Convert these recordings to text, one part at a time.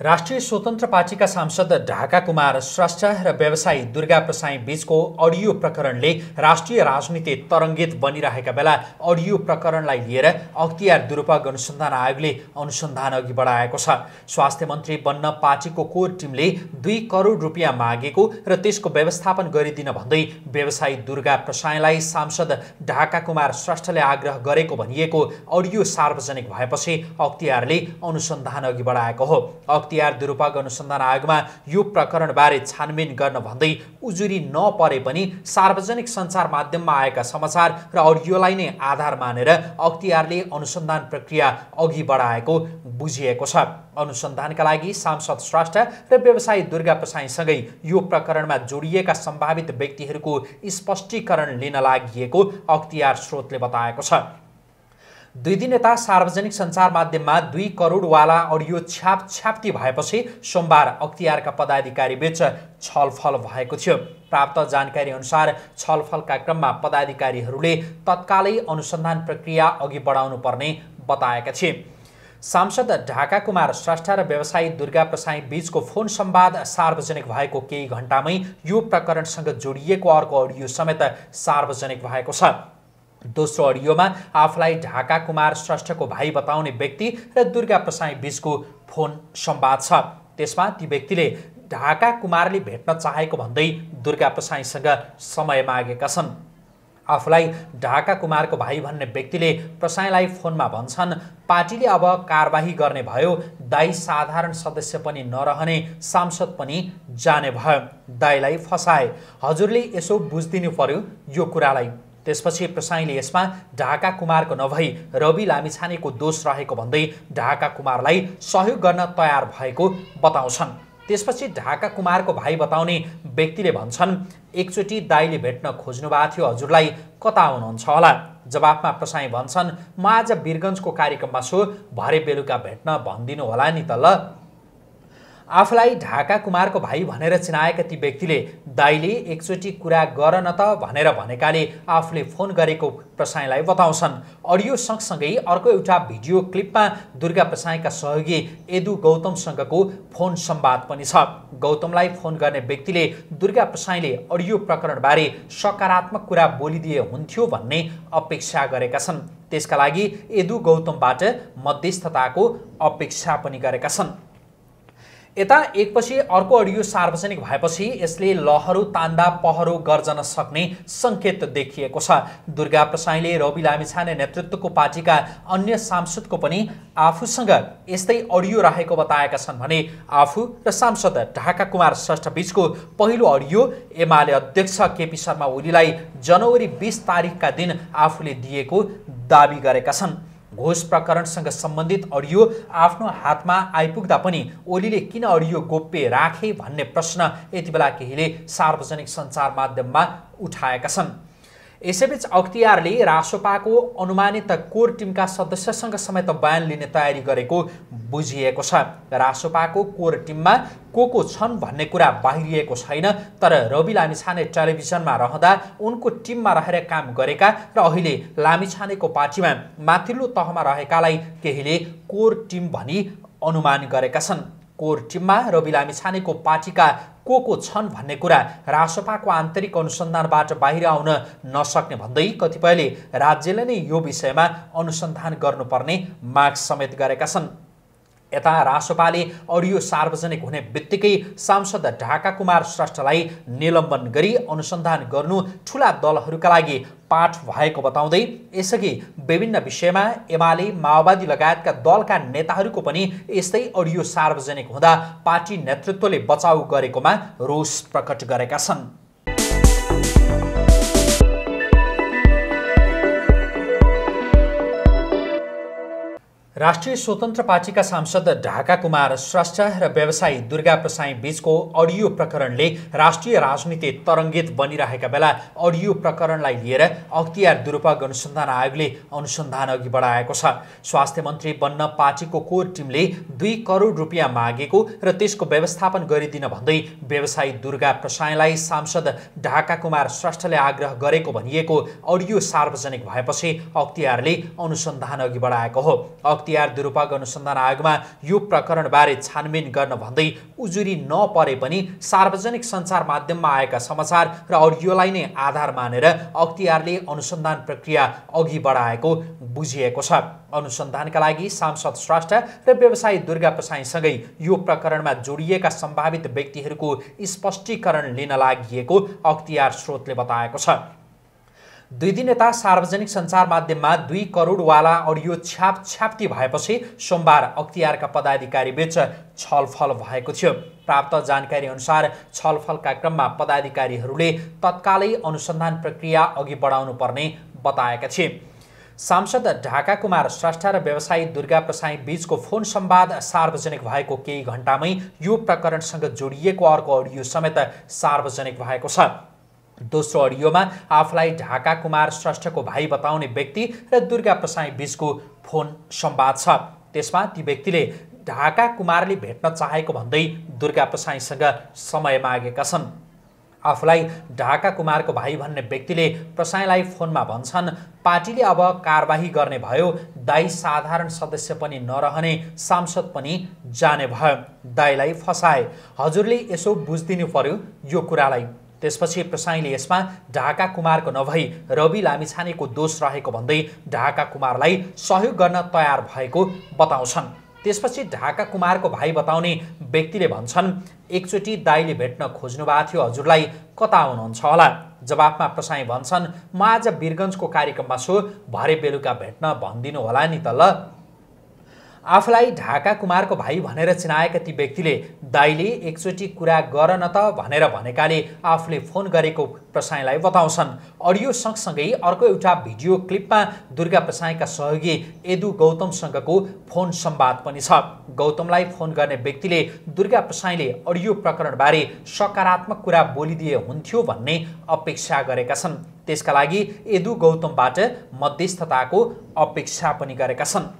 राष्ट्रिय स्वतन्त्र पार्टीका सांसद ढाका कुमार श्रष्ट र व्यवसायी दुर्गा प्रसाई बीचको अडियो प्रकरणले राष्ट्रिय राजनीति तरङ्गित बनिरहेका बेला अडियो प्रकरणलाई लिएर अख्तियार दुरुपयोग अनुसन्धान आयोगले अनुसन्धान अघि बढाएको छ स्वास्थ्य मन्त्री बन्न पार्टीको कोर टिमले दुई करोड रुपियाँ मागेको र त्यसको व्यवस्थापन गरिदिन भन्दै व्यवसायी दुर्गा प्रसाईलाई सांसद ढाका कुमार श्रष्टले आग्रह गरेको भनिएको अडियो सार्वजनिक भएपछि अख्तियारले अनुसन्धान अघि बढाएको हो अख्तियार दुरुपयोग अनुसन्धान आयोगमा यो प्रकरणबारे छानबिन गर्न भन्दै उजुरी नपरे पनि सार्वजनिक सञ्चार माध्यममा आएका समाचार र अडियोलाई नै आधार मानेर अख्तियारले अनुसन्धान प्रक्रिया अघि बढाएको बुझिएको छ अनुसन्धानका लागि सांसद श्रेष्ठ र व्यवसायी दुर्गा प्रसाईसँगै यो प्रकरणमा जोडिएका सम्भावित व्यक्तिहरूको स्पष्टीकरण लिन लागि अख्तियार स्रोतले बताएको छ दुई दिन यता सार्वजनिक सञ्चार माध्यममा दुई करोडवाला अडियो छ्याप छ्याप्ती भएपछि सोमबार अख्तियारका पदाधिकारी पदाधिकारीबीच छलफल भएको थियो प्राप्त जानकारी अनुसार छलफलका क्रममा पदाधिकारीहरूले तत्कालै अनुसन्धान प्रक्रिया अघि बढाउनु पर्ने बताएका थिए सांसद ढाका कुमार श्रेष्ठ र व्यवसायी दुर्गा प्रसाई बीचको फोन सम्वाद सार्वजनिक भएको केही घन्टामै यो प्रकरणसँग जोडिएको अर्को अडियो समेत सार्वजनिक भएको छ दोस्रो अडियोमा आफूलाई ढाका कुमार श्रेष्ठको भाइ बताउने व्यक्ति र दुर्गा प्रसाई बिचको फोन सम्वाद छ त्यसमा ती व्यक्तिले ढाका कुमारले भेट्न चाहेको भन्दै दुर्गा प्रसाईसँग समय मागेका छन् आफूलाई ढाका कुमारको भाइ भन्ने व्यक्तिले प्रसाईलाई फोनमा भन्छन् पार्टीले अब कारवाही गर्ने भयो दाई साधारण सदस्य पनि नरहने सांसद पनि जाने भयो दाईलाई फसाए हजुरले यसो बुझिदिनु पर्यो यो कुरालाई त्यसपछि प्रसाईले यसमा ढाका कुमारको नभई रवि लामिछानेको दोष रहेको भन्दै ढाका कुमारलाई सहयोग गर्न तयार भएको बताउँछन् त्यसपछि ढाका कुमारको भाइ बताउने व्यक्तिले भन्छन् एकचोटि दाईले भेट्न खोज्नु भएको थियो हजुरलाई कता हुनुहुन्छ होला जवाफमा प्रसाई भन्छन् म आज वीरगन्जको कार्यक्रममा छु भरे बेलुका भेट्न भनिदिनु होला नि त ल आफूलाई ढाका कुमारको भाइ भनेर चिनाएका ती व्यक्तिले दाईले एकचोटि कुरा गर न त भनेर भनेकाले आफूले फोन गरेको प्रसाईलाई बताउँछन् अडियो सँगसँगै अर्को एउटा भिडियो क्लिपमा दुर्गा प्रसाईका सहयोगी यदु गौतमसँगको फोन सम्वाद पनि छ गौतमलाई फोन गर्ने व्यक्तिले दुर्गा प्रसाईले अडियो प्रकरणबारे सकारात्मक कुरा बोलिदिए हुन्थ्यो भन्ने अपेक्षा गरेका छन् त्यसका लागि यदु गौतमबाट मध्यस्थताको अपेक्षा पनि गरेका छन् यता एकपछि अर्को अडियो सार्वजनिक भएपछि यसले लहरू तान्दा पहरो गर्जन सक्ने सङ्केत देखिएको छ दुर्गा प्रसाईले रवि लामिछाने नेतृत्वको पार्टीका अन्य सांसदको पनि आफूसँग यस्तै अडियो राखेको बताएका छन् भने आफू र सांसद ढाका कुमार बीचको पहिलो अडियो एमाले अध्यक्ष केपी शर्मा ओलीलाई जनवरी बिस तारिकका दिन आफूले दिएको दावी गरेका छन् घोष प्रकरणसँग सम्बन्धित अडियो आफ्नो हातमा आइपुग्दा पनि ओलीले किन अडियो गोप्य राखे भन्ने प्रश्न यति बेला केहीले सार्वजनिक सञ्चार माध्यममा उठाएका छन् यसैबीच अख्तियारले रासोपाको अनुमानित कोर टिमका सदस्यसँग समेत बयान लिने तयारी गरेको बुझिएको छ रासोपाको कोर टिममा को को छन् भन्ने कुरा बाहिरिएको छैन तर रवि लामिछाने टेलिभिजनमा रहँदा उनको टिममा रहेर काम गरेका र अहिले लामिछानेको पार्टीमा माथिल्लो तहमा रहेकालाई केहीले कोर टिम भनी अनुमान गरेका छन् कोर टिममा रवि लामिछानेको पार्टीका को को छन् भन्ने कुरा रासोपाको आन्तरिक अनुसन्धानबाट बाहिर आउन नसक्ने भन्दै कतिपयले राज्यले नै यो विषयमा अनुसन्धान गर्नुपर्ने माग समेत गरेका छन् यता रासोपाले अडियो सार्वजनिक हुने बित्तिकै सांसद ढाका कुमार श्रेष्ठलाई निलम्बन गरी अनुसन्धान गर्नु ठुला दलहरूका लागि पाठ भएको बताउँदै यसअघि विभिन्न विषयमा एमाले माओवादी लगायतका दलका नेताहरूको पनि यस्तै अडियो सार्वजनिक हुँदा पार्टी नेतृत्वले बचाउ गरेकोमा रोष प्रकट गरेका छन् राष्ट्रिय स्वतन्त्र पार्टीका सांसद ढाका कुमार श्रेष्ठ र व्यवसायी दुर्गा प्रसाई बीचको अडियो प्रकरणले राष्ट्रिय राजनीति तरङ्गित बनिरहेका बेला अडियो प्रकरणलाई लिएर अख्तियार दुरुपयोग अनुसन्धान आयोगले अनुसन्धान अघि बढाएको छ स्वास्थ्य मन्त्री बन्न पार्टीको कोर टिमले दुई करोड रुपियाँ मागेको र त्यसको व्यवस्थापन गरिदिन भन्दै व्यवसायी दुर्गा प्रसाईलाई सांसद ढाका कुमार श्रेष्ठले आग्रह गरेको भनिएको अडियो सार्वजनिक भएपछि अख्तियारले अनुसन्धान अघि बढाएको हो अख्तियार दुरुपयोग अनुसन्धान आयोगमा यो प्रकरणबारे छानबिन गर्न भन्दै उजुरी नपरे पनि सार्वजनिक सञ्चार माध्यममा आएका समाचार र अडियोलाई नै आधार मानेर अख्तियारले अनुसन्धान प्रक्रिया अघि बढाएको बुझिएको छ अनुसन्धानका लागि सांसद श्रेष्ठ र व्यवसायी दुर्गा प्रसाईसँगै यो प्रकरणमा जोडिएका सम्भावित व्यक्तिहरूको स्पष्टीकरण लिन लागि अख्तियार स्रोतले बताएको छ दुई दिन यता सार्वजनिक सञ्चार माध्यममा दुई करोडवाला अडियो छ्याप छ्याप्ती भएपछि सोमबार अख्तियारका पदाधिकारी बीच छलफल भएको थियो प्राप्त जानकारी अनुसार छलफलका क्रममा पदाधिकारीहरूले तत्कालै अनुसन्धान प्रक्रिया अघि बढाउनु पर्ने बताएका थिए सांसद ढाका कुमार श्रेष्ठ र व्यवसायी दुर्गा प्रसाई बीचको फोन सम्वाद सार्वजनिक भएको केही घण्टामै यो प्रकरणसँग जोडिएको अर्को अडियो समेत सार्वजनिक भएको छ दोस्रो अडियोमा आफूलाई ढाका कुमार श्रेष्ठको भाइ बताउने व्यक्ति र दुर्गा प्रसाई बिचको फोन सम्वाद छ त्यसमा ती व्यक्तिले ढाका कुमारले भेट्न चाहेको भन्दै दुर्गा प्रसाईसँग समय मागेका छन् आफूलाई ढाका कुमारको भाइ भन्ने व्यक्तिले प्रसाईलाई फोनमा भन्छन् पार्टीले अब कारवाही गर्ने भयो दाई साधारण सदस्य पनि नरहने सांसद पनि जाने भयो दाईलाई फसाए हजुरले यसो बुझिदिनु पर्यो यो कुरालाई त्यसपछि प्रसाईले यसमा ढाका कुमारको नभई रवि लामिछानेको दोष रहेको भन्दै ढाका कुमारलाई सहयोग गर्न तयार भएको बताउँछन् त्यसपछि ढाका कुमारको भाइ बताउने व्यक्तिले भन्छन् एकचोटि दाईले भेट्न खोज्नु भएको थियो हजुरलाई कता हुनुहुन्छ होला जवाफमा प्रसाई भन्छन् म आज वीरगन्जको कार्यक्रममा छु भरे बेलुका भेट्न भनिदिनु होला नि त ल आफूलाई ढाका कुमारको भाइ भनेर चिनाएका ती व्यक्तिले दाईले एकचोटि कुरा गर न त भनेर भनेकाले आफूले फोन गरेको प्रसाईलाई बताउँछन् अडियो सँगसँगै अर्को एउटा भिडियो क्लिपमा दुर्गा प्रसाईका सहयोगी यदु गौतमसँगको फोन सम्वाद पनि छ गौतमलाई फोन गर्ने व्यक्तिले दुर्गा प्रसाईले अडियो प्रकरणबारे सकारात्मक कुरा बोलिदिए हुन्थ्यो भन्ने अपेक्षा गरेका छन् त्यसका लागि यदु गौतमबाट मध्यस्थताको अपेक्षा पनि गरेका छन्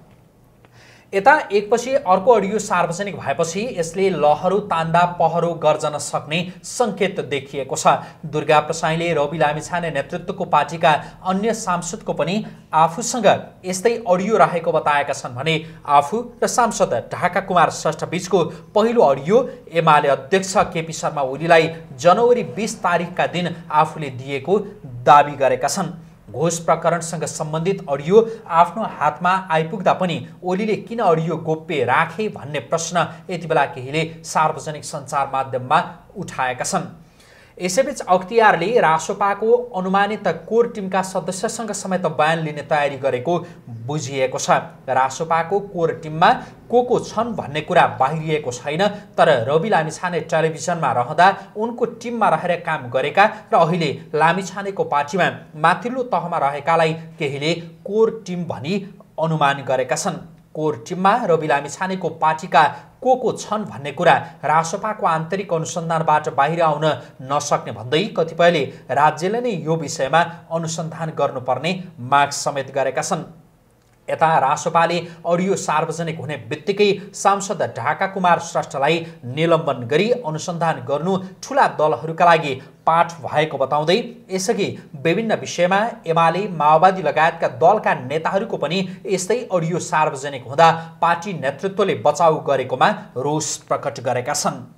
यता एकपछि अर्को अडियो सार्वजनिक भएपछि यसले लहरू तान्दा पहरो गर्जन सक्ने सङ्केत देखिएको छ दुर्गा प्रसाईले रवि लामिछाने नेतृत्वको पार्टीका अन्य सांसदको पनि आफूसँग यस्तै अडियो राखेको बताएका छन् भने आफू र सांसद ढाका कुमार बीचको पहिलो अडियो एमाले अध्यक्ष केपी शर्मा ओलीलाई जनवरी बिस तारिकका दिन आफूले दिएको दावी गरेका छन् घोष प्रकरणसँग सम्बन्धित अडियो आफ्नो हातमा आइपुग्दा पनि ओलीले किन अडियो गोप्य राखे भन्ने प्रश्न यति बेला केहीले सार्वजनिक सञ्चार माध्यममा उठाएका छन् यसैबीच अख्तियारले रासोपाको अनुमानित कोर टिमका सदस्यसँग समेत बयान लिने तयारी गरेको बुझिएको छ रासोपाको कोर टिममा को को छन् भन्ने कुरा बाहिरिएको छैन तर रवि लामिछाने टेलिभिजनमा रहँदा उनको टिममा रहेर काम गरेका र अहिले लामिछानेको पार्टीमा माथिल्लो तहमा रहेकालाई केहीले कोर टिम भनी अनुमान गरेका छन् कोर टिममा रवि छानेको पार्टीका को को छन् भन्ने कुरा रासपाको आन्तरिक अनुसन्धानबाट बाहिर आउन नसक्ने भन्दै कतिपयले राज्यले नै यो विषयमा अनुसन्धान गर्नुपर्ने माग समेत गरेका छन् यता रासोपाले अडियो सार्वजनिक हुने बित्तिकै सांसद ढाका कुमार श्रेष्ठलाई निलम्बन गरी अनुसन्धान गर्नु ठुला दलहरूका लागि पाठ भएको बताउँदै यसअघि विभिन्न विषयमा एमाले माओवादी लगायतका दलका नेताहरूको पनि यस्तै अडियो सार्वजनिक हुँदा पार्टी नेतृत्वले बचाउ गरेकोमा रोष प्रकट गरेका छन्